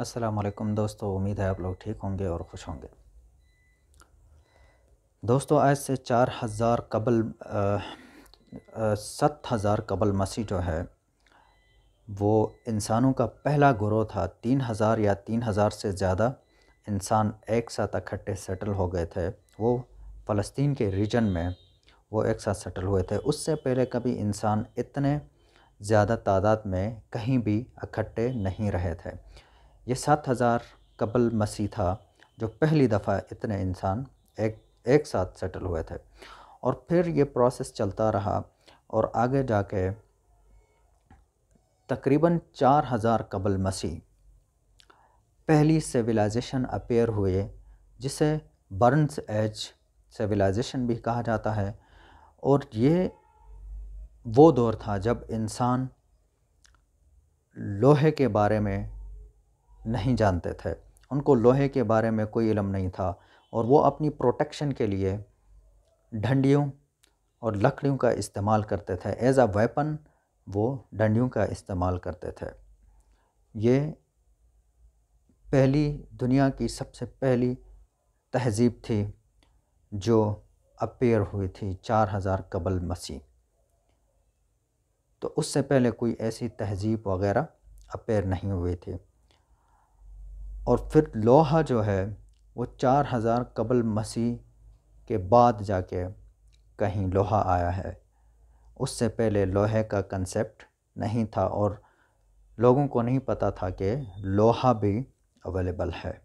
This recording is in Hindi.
असलम दोस्तों उम्मीद है आप लोग ठीक होंगे और खुश होंगे दोस्तों आज से चार हज़ार कबल सत हज़ार कबल मसीह जो है वो इंसानों का पहला ग्रोह था तीन हज़ार या तीन हज़ार से ज़्यादा इंसान एक साथ इकट्ठे सेटल हो गए थे वो फ़लस्तीन के रीजन में वो एक साथ सेटल हुए थे उससे पहले कभी इंसान इतने ज़्यादा तादाद में कहीं भी इकट्ठे नहीं रहे थे ये सात हज़ार कबल मसीह था जो पहली दफ़ा इतने इंसान एक एक साथ सेटल हुए थे और फिर ये प्रोसेस चलता रहा और आगे जाके तकरीबन चार हज़ार कबल मसीह पहली सिविलाइजेशन अपेयर हुए जिसे बर्नस एज सिविलाइजेशन भी कहा जाता है और ये वो दौर था जब इंसान लोहे के बारे में नहीं जानते थे उनको लोहे के बारे में कोई इलम नहीं था और वो अपनी प्रोटेक्शन के लिए ढंडियों और लकड़ियों का इस्तेमाल करते थे एज़ आ वेपन वो डंडियों का इस्तेमाल करते थे ये पहली दुनिया की सबसे पहली तहजीब थी जो अपेयर हुई थी चार हज़ार कबल मसीह तो उससे पहले कोई ऐसी तहजीब वगैरह अपेयर नहीं हुई थी और फिर लोहा जो है वो चार हज़ार कबल मसीह के बाद जाके कहीं लोहा आया है उससे पहले लोहे का कंसेप्ट नहीं था और लोगों को नहीं पता था कि लोहा भी अवेलेबल है